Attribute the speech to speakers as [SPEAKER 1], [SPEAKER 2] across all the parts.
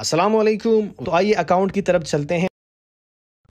[SPEAKER 1] असलम तो आइए अकाउंट की तरफ चलते हैं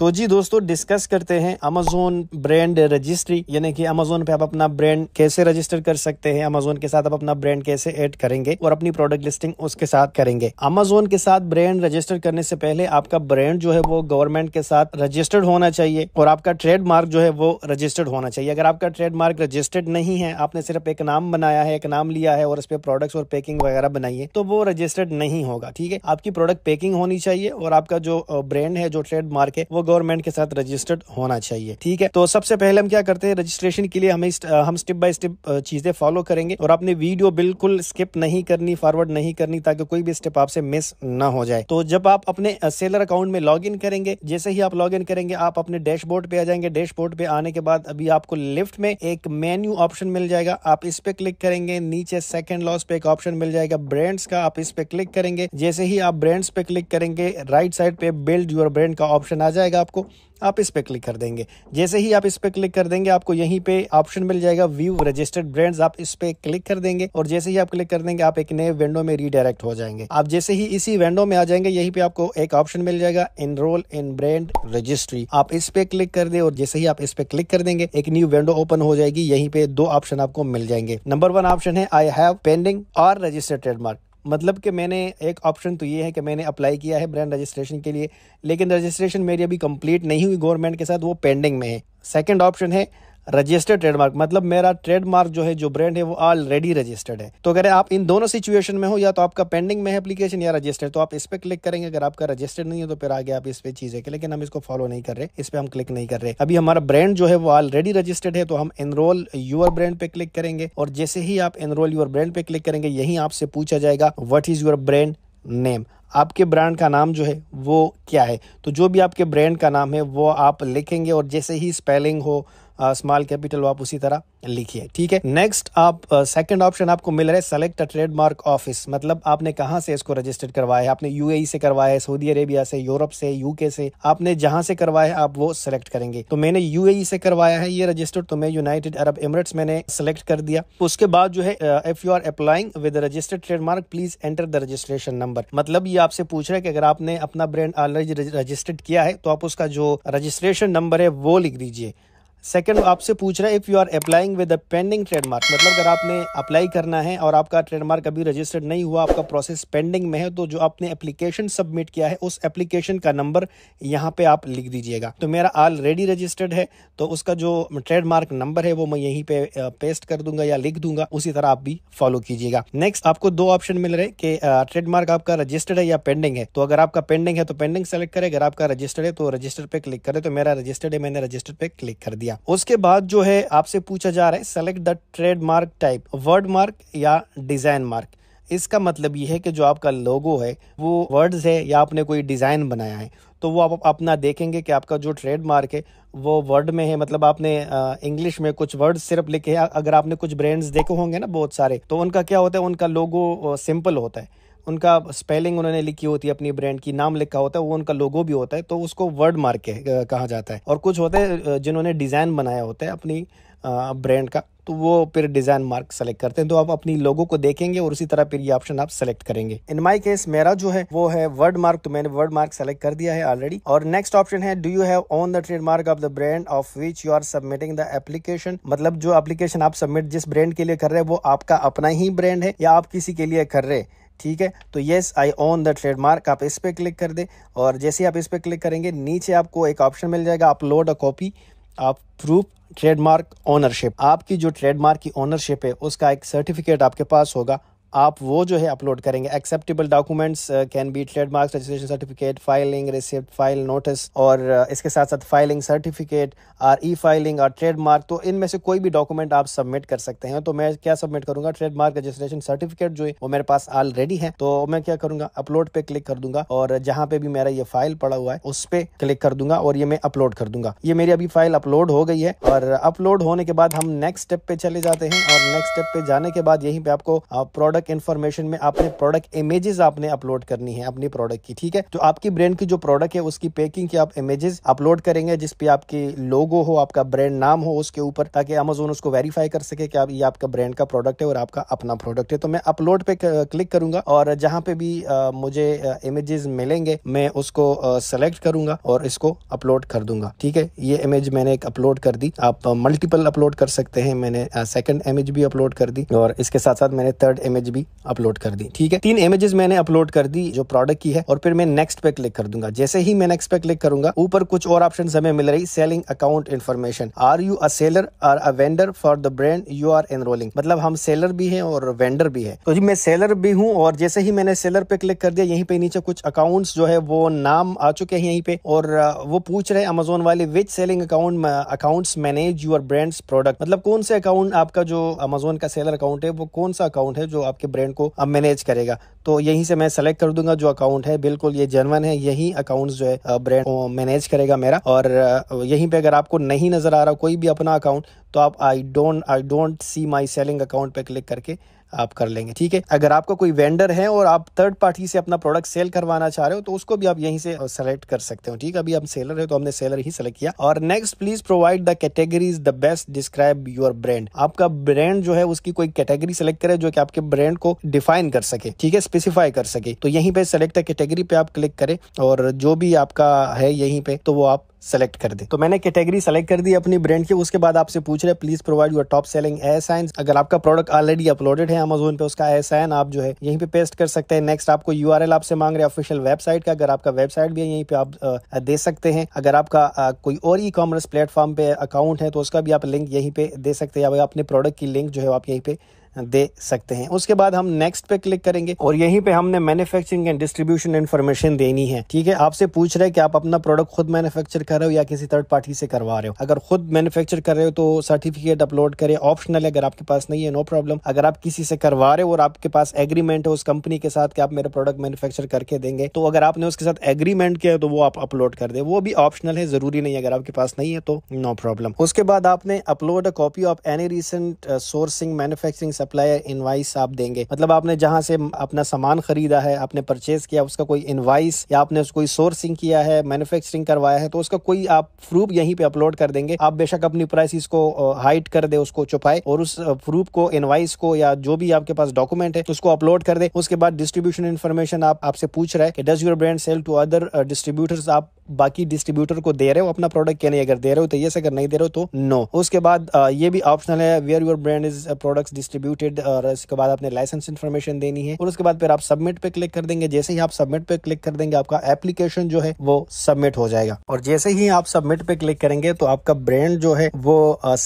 [SPEAKER 1] तो जी दोस्तों डिस्कस करते हैं अमेजोन ब्रांड रजिस्ट्री यानी कि अमेजोन पे आप अपना ब्रांड कैसे रजिस्टर कर सकते हैं अमेजोन के साथ आप अपना ब्रांड कैसे ऐड करेंगे और अपनी प्रोडक्ट लिस्टिंग उसके साथ करेंगे अमेजोन के साथ ब्रांड रजिस्टर करने से पहले आपका ब्रांड जो है वो गवर्नमेंट के साथ रजिस्टर्ड होना चाहिए और आपका ट्रेडमार्क जो है वो रजिस्टर्ड होना चाहिए अगर आपका ट्रेडमार्क रजिस्टर्ड नहीं है आपने सिर्फ एक नाम बनाया है एक नाम लिया है और उस पर प्रोडक्ट और पैकिंग वगैरह बनाई है तो वो रजिस्टर्ड नहीं होगा ठीक है आपकी प्रोडक्ट पैकिंग होनी चाहिए और आपका जो ब्रांड है जो ट्रेडमार्क है वो गवर्नमेंट के साथ रजिस्टर्ड होना चाहिए ठीक है तो सबसे पहले हम क्या करते हैं रजिस्ट्रेशन के लिए हमें हम स्टेप बाय स्टेप चीजें फॉलो करेंगे और आपने वीडियो बिल्कुल स्किप नहीं करनी फॉरवर्ड नहीं करनी ताकि कोई भी स्टेप आपसे मिस ना हो जाए तो जब आप अपने सेलर अकाउंट में लॉग करेंगे जैसे ही आप लॉग करेंगे आप अपने डैशबोर्ड पे आ जाएंगे डैशबोर्ड पे आने के बाद अभी आपको लेफ्ट में एक मेन्यू ऑप्शन मिल जाएगा आप इस पे क्लिक करेंगे नीचे सेकंड लॉस पे एक ऑप्शन मिल जाएगा ब्रांड्स का आप इस पे क्लिक करेंगे जैसे ही आप ब्रांड्स पे क्लिक करेंगे राइट साइड पे बिल्ड योर ब्रांड का ऑप्शन आ जाएगा जाएगा आपको आप इस पर क्लिक कर देंगे जैसे ही आप इस पर क्लिक कर देंगे आपको यहीं पे ऑप्शन मिल जाएगा व्यू रजिस्टर्ड ब्रांड्स आप इस पर क्लिक कर देंगे और जैसे ही आप क्लिक कर देंगे आप एक नए विंडो में रीडायरेक्ट हो जाएंगे आप जैसे ही इसी विंडो में आ जाएंगे यहीं पे आपको एक ऑप्शन मिल जाएगा एनरोल इन ब्रांड रजिस्ट्री आप इस पे क्लिक कर दे और जैसे ही आप इस पे क्लिक कर देंगे एक न्यू विंडो ओपन हो जाएगी यहीं पे दो ऑप्शन आपको मिल जाएंगे नंबर वन ऑप्शन है आई हैव पेंडिंग और रजिस्टर्ड ट्रेडमार्क मतलब कि मैंने एक ऑप्शन तो ये है कि मैंने अप्लाई किया है ब्रांड रजिस्ट्रेशन के लिए लेकिन रजिस्ट्रेशन मेरी अभी कंप्लीट नहीं हुई गवर्नमेंट के साथ वो पेंडिंग में है सेकंड ऑप्शन है रजिस्टर्ड ट्रेडमार्क मतलब मेरा ट्रेडमार्क जो है जो ब्रांड है वो ऑलरेडी रजिस्टर्ड है तो अगर आप इन दोनों सिचुएशन में हो या तो आपका पेंडिंग में है एप्लीकेशन या रजिस्टर्ड तो आप इस पर क्लिक करेंगे अगर आपका रजिस्टर्ड नहीं है तो फिर आगे आप इस पर चीज है लेकिन हम इसको फॉलो नहीं कर रहे इस पर हम क्लिक नहीं कर रहे अभी हमारा ब्रांड जो है वो ऑलरेडी रजिस्टर्ड है तो हम एनरोल यूर ब्रांड पे क्लिक करेंगे और जैसे ही आप एनरोल यूर ब्रांड पे क्लिक करेंगे यही आपसे पूछा जाएगा what is your brand name आपके ब्रांड का नाम जो है वो क्या है तो जो भी आपके ब्रांड का नाम है वो आप लिखेंगे और जैसे ही स्पेलिंग हो स्मॉल कैपिटल आप उसी तरह लिखिए ठीक है नेक्स्ट आप सेकंड ऑप्शन आपको मिल रहा है सेलेक्ट अ ट्रेडमार्क ऑफिस मतलब आपने कहाँ से इसको रजिस्टर्ड करवाया है आपने यूएई e से करवाया है सऊदी अरेबिया से यूरोप से यूके से आपने जहां से करवाया है आप वो सिलेक्ट करेंगे तो मैंने यूएई e से करवाया है ये रजिस्टर्ड तो मैं यूनाइटेड अरब एमिरेट्स मैंने सेलेक्ट कर दिया उसके बाद जो है if you are applying with registered trademark please enter the registration number मतलब ये आपसे पूछ रहे हैं कि अगर आपने अपना ब्रांड ऑलरेडी रजिस्टर्ड किया है तो आप उसका जो रजिस्ट्रेशन नंबर है वो लिख दीजिए सेकंड आपसे पूछ रहा है if you are applying with a pending trademark मतलब अगर आपने अप्लाई करना है और आपका ट्रेडमार्क अभी रजिस्टर्ड नहीं हुआ आपका प्रोसेस पेंडिंग में है तो जो आपने एप्लीकेशन सबमिट किया है उस एप्लीकेशन का नंबर यहाँ पे आप लिख दीजिएगा तो मेरा ऑलरेडी रजिस्टर्ड है तो उसका जो ट्रेडमार्क नंबर है वो मैं यहीं पे पेस्ट कर दूंगा या लिख दूंगा उसी तरह आप भी फॉलो कीजिएगा नेक्स्ट आपको दो ऑप्शन मिल रहे कि ट्रेडमार्क आपका रजिस्टर्ड है या पेंडिंग है तो अगर आपका पेंडिंग है तो पेंडिंग सेलेक्ट करें अगर आपका रजिस्टर्ड है तो रजिस्टर पे क्लिक करें तो मेरा रजिस्टर्ड है मैंने रजिस्टर पर क्लिक कर दिया दिया उसके बाद जो है आपसे पूछा जा रहा है select the trademark type word mark या डिजाइन मार्क इसका मतलब यह है कि जो आपका लोगो है वो वर्ड्स है या आपने कोई डिज़ाइन बनाया है तो वो आप अपना देखेंगे कि आपका जो ट्रेडमार्क है वो वर्ड में है मतलब आपने इंग्लिश में कुछ वर्ड्स सिर्फ लिखे हैं अगर आपने कुछ ब्रांड्स देखे होंगे ना बहुत सारे तो उनका क्या होता है उनका लोगो सिंपल होता है उनका स्पेलिंग उन्होंने लिखी होती है अपनी ब्रांड की नाम लिखा होता है वो उनका लोगो भी होता है तो उसको वर्ड मार्क कहा जाता है और कुछ होते हैं जिन्होंने डिज़ाइन बनाया होता है अपनी ब्रांड का तो वो फिर डिज़ाइन मार्क सेलेक्ट करते हैं तो आप अपनी लोगों को देखेंगे और उसी तरह फिर ये ऑप्शन आप सेलेक्ट करेंगे इन माय केस मेरा जो है वो है वर्ड मार्क तो मैंने वर्ड मार्क सेलेक्ट कर दिया है ऑलरेडी और नेक्स्ट ऑप्शन है do you have own the trademark of the brand of which you are submitting the application मतलब जो एप्लीकेशन आप सबमिट जिस ब्रांड के लिए कर रहे हैं वो आपका अपना ही ब्रांड है या आप किसी के लिए कर रहे हैं ठीक है तो yes I own the trademark आप इस पर क्लिक कर दें और जैसे आप इस पर क्लिक करेंगे नीचे आपको एक ऑप्शन मिल जाएगा अपलोड अ कॉपी आप प्रूफ ट्रेडमार्क ओनरशिप आपकी जो ट्रेडमार्क की ओनरशिप है उसका एक सर्टिफिकेट आपके पास होगा आप वो जो है अपलोड करेंगे acceptable documents can be trademark registration certificate filing receipt file notice और uh, इसके साथ साथ फाइलिंग सर्टिफिकेट और ई फाइलिंग और ट्रेडमार्क तो इनमें से कोई भी डॉक्यूमेंट आप सबमिट कर सकते हैं तो मैं क्या सबमिट करूंगा ट्रेडमार्क रजिस्ट्रेशन सर्टिफिकेट जो है वो मेरे पास ऑलरेडी है तो मैं क्या करूंगा अपलोड पे क्लिक कर दूंगा और जहां पे भी मेरा ये फाइल पड़ा हुआ है उस पर क्लिक कर दूंगा और ये मैं अपलोड कर दूंगा ये मेरी अभी फाइल अपलोड हो गई है और अपलोड होने के बाद हम नेक्स्ट स्टेप पे चले जाते हैं और नेक्स्ट स्टेप पे जाने के बाद यहीं पे आपको प्रोडक्ट uh, प्रोडक्ट इन्फॉर्मेशन में आपने प्रोडक्ट इमेजेस आपने अपलोड करनी है अपनी प्रोडक्ट की ठीक है तो आपकी ब्रांड की जो प्रोडक्ट है उसकी पैकिंग की आप इमेजेस अपलोड करेंगे जिसपे आपके लोगो हो आपका ब्रांड नाम हो उसके ऊपर ताकि अमेजोन उसको वेरीफाई कर सके कि आप ये आपका ब्रांड का प्रोडक्ट है और आपका अपना प्रोडक्ट है तो मैं अपलोड पे क्लिक करूंगा और जहाँ पे भी मुझे इमेजेस मिलेंगे मैं उसको सेलेक्ट करूंगा और इसको अपलोड कर दूंगा ठीक है ये इमेज मैंने एक अपलोड कर दी आप मल्टीपल अपलोड कर सकते हैं मैंने सेकंड इमेज भी अपलोड कर दी और इसके साथ साथ मैंने थर्ड इमेज भी अपलोड कर दी ठीक है तीन इमेजेस मैंने अपलोड कर दी जो प्रोडक्ट की है और फिर मैं नेक्स्ट पे क्लिक कर दूंगा जैसे ही मैं नेक्स्ट पे क्लिक करूंगा ऊपर कुछ और ऑप्शन हमें मिल रही selling account information are you a seller or a vendor for the brand you are enrolling मतलब हम सेलर भी है और वेंडर भी है तो जी मैं सेलर भी हूँ और जैसे ही मैंने सेलर पे क्लिक कर दिया यहीं पे नीचे कुछ अकाउंट जो है वो नाम आ चुके हैं यहीं पे और वो पूछ रहे अमेजोन वाले which selling account account manage your brands product मतलब कौन से अकाउंट आपका जो अमेजोन का सेलर अकाउंट है वो कौन सा अकाउंट है जो आप आपके ब्रांड को अब मैनेज करेगा तो यहीं से मैं सेलेक्ट कर दूंगा जो अकाउंट है बिल्कुल ये जेनवन है यही अकाउंट जो है ब्रांड को मैनेज करेगा मेरा और यहीं पे अगर आपको नहीं नज़र आ रहा कोई भी अपना अकाउंट तो आप I don't I don't see my selling account पे क्लिक करके आप कर लेंगे ठीक है अगर आपका कोई वेंडर है और आप थर्ड पार्टी से अपना प्रोडक्ट सेल करवाना चाह रहे हो तो उसको भी आप यहीं से सेलेक्ट कर सकते हो ठीक है अभी हम सेलर है तो हमने सेलर ही सेलेक्ट किया और next please provide the categories the best describe your brand आपका ब्रांड जो है उसकी कोई कैटेगरी सेलेक्ट करे जो कि आपके ब्रांड को डिफाइन कर सके ठीक है स्पेसिफाई कर सके तो यहीं पे सेलेक्ट कैटेगरी पे आप क्लिक करें और जो भी आपका है यहीं पे तो वो आप सेलेक्ट कर दे तो मैंने कैटेगरी सेलेक्ट कर दी अपनी ब्रांड की उसके बाद आपसे पूछ रहे please provide your top selling ASIN अगर आपका प्रोडक्ट ऑलरेडी अपलोडेड है अमेजोन पे उसका एस साइन आप जो है यहीं पे पेस्ट कर सकते हैं नेक्स्ट आपको यू आपसे मांग रहे हैं ऑफिशियल वेबसाइट का अगर आपका वेबसाइट भी है यहीं पे आप दे सकते हैं अगर आपका कोई और ई कॉमर्स प्लेटफॉर्म पे अकाउंट है तो उसका भी आप लिंक यहीं पे दे सकते हैं अपने प्रोडक्ट की लिंक जो है आप यहीं पे दे सकते हैं उसके बाद हम नेक्स्ट पे क्लिक करेंगे और यहीं पे हमने मैन्युफैक्चरिंग एंड डिस्ट्रीब्यूशन इन्फॉर्मेशन देनी है ठीक है आपसे पूछ रहे हैं कि आप अपना प्रोडक्ट खुद मैन्युफैक्चर कर रहे हो या किसी थर्ड पार्टी से करवा रहे हो अगर खुद मैन्युफैक्चर कर रहे हो तो सर्टिफिकेट अपलोड करें ऑप्शनल है अगर आपके पास नहीं है नो प्रॉब्लम अगर आप किसी से करवा रहे हो और आपके पास एग्रीमेंट है उस कंपनी के साथ कि आप मेरा प्रोडक्ट मैन्युफैक्चर करके देंगे तो अगर आपने उसके साथ एग्रीमेंट किया तो वो आप अपलोड कर दे वो भी ऑप्शनल है जरूरी नहीं अगर आपके पास नहीं है तो नो प्रॉब्लम उसके बाद आपने upload a copy of any recent sourcing manufacturing supplier invoice आप देंगे मतलब आपने जहाँ से अपना सामान खरीदा है आपने परचेज किया उसका कोई इनवाइस या आपने उसको सोर्सिंग किया है मैन्युफैक्चरिंग करवाया है तो उसका कोई आप प्रूफ यहीं पे अपलोड कर देंगे आप बेशक अपनी प्राइस को हाइट कर दे उसको छुपाए और उस प्रूफ को इनवाइस को या जो भी आपके पास डॉक्यूमेंट है उसको अपलोड कर दे उसके बाद डिस्ट्रीब्यूशन इन्फॉर्मेशन आपसे आप पूछ रहा है कि does your brand sell to other distributors आप बाकी डिस्ट्रीब्यूटर को दे रहे हो अपना प्रोडक्ट क्या नहीं अगर दे रहे हो तो यस अगर नहीं दे रहे हो तो नो उसके बाद ये भी ऑप्शनल है where your brand is product distributed और उसके बाद आपने लाइसेंस इन्फॉर्मेशन देनी है और उसके बाद फिर आप सबमिट पे क्लिक कर देंगे जैसे ही आप सबमिट पे क्लिक कर देंगे आपका एप्लीकेशन जो है वो सबमिट हो जाएगा और जैसे ही आप सबमिट पे क्लिक करेंगे तो आपका ब्रांड जो है वो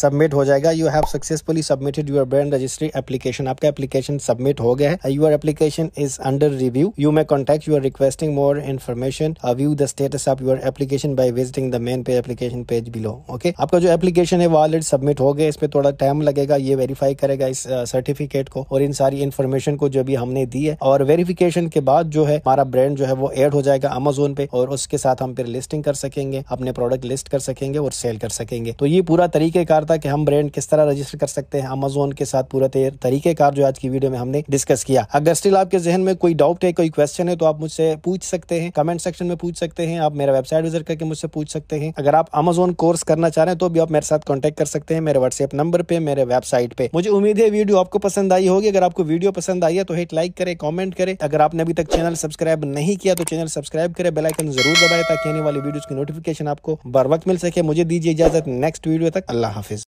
[SPEAKER 1] सबमिट हो जाएगा you have successfully submitted your brand registry application आपका एप्लीकेशन सबमिट हो गया है your application is under review you may contact your requesting more information view the status of your your application by visiting the main page application page below okay आपका जो application है wallet submit हो गया इसमें थोड़ा time लगेगा ये verify करेगा इस सर्टिफिकेट uh, को और इन सारी इन्फॉर्मेशन को जो भी हमने दी है और वेरिफिकेशन के बाद जो है हमारा ब्रांड जो है वो एड हो जाएगा अमेजोन पे और उसके साथ हम फिर लिस्टिंग कर सकेंगे अपने प्रोडक्ट लिस्ट कर सकेंगे और सेल कर सकेंगे तो ये पूरा तरीकेकार था कि हम ब्रांड किस तरह रजिस्टर कर सकते हैं अमेजोन के साथ पूरा तरीकेकार जो आज की वीडियो में हमने डिस्कस किया अगर स्टिल आपके जहन में कोई डाउट है कोई क्वेश्चन है तो आप मुझसे पूछ सकते हैं कमेंट सेक्शन में पूछ सकते हैं आप मेरा वेबसाइट विजिट करके मुझसे पूछ सकते हैं अगर आप अमेजोन कोर्स करना चाह रहे हैं तो भी आप मेरे साथ कॉन्टेक्ट कर सकते हैं मेरे व्हाट्सएप नंबर पे मेरे वेबसाइट पे मुझे उम्मीद है वीडियो आपको पसंद आई होगी अगर आपको वीडियो पसंद आई है तो हिट लाइक करे कॉमेंट करे अगर आपने अभी तक चैनल सब्सक्राइब नहीं किया तो चैनल सब्सक्राइब करे बेलाइकन जरूर दबाए ताकि आने वाली वीडियो की नोटिफिकेशन आपको बर वक्त मिल सके मुझे दीजिए इजाजत नेक्स्ट वीडियो तक अल्लाह हाफिज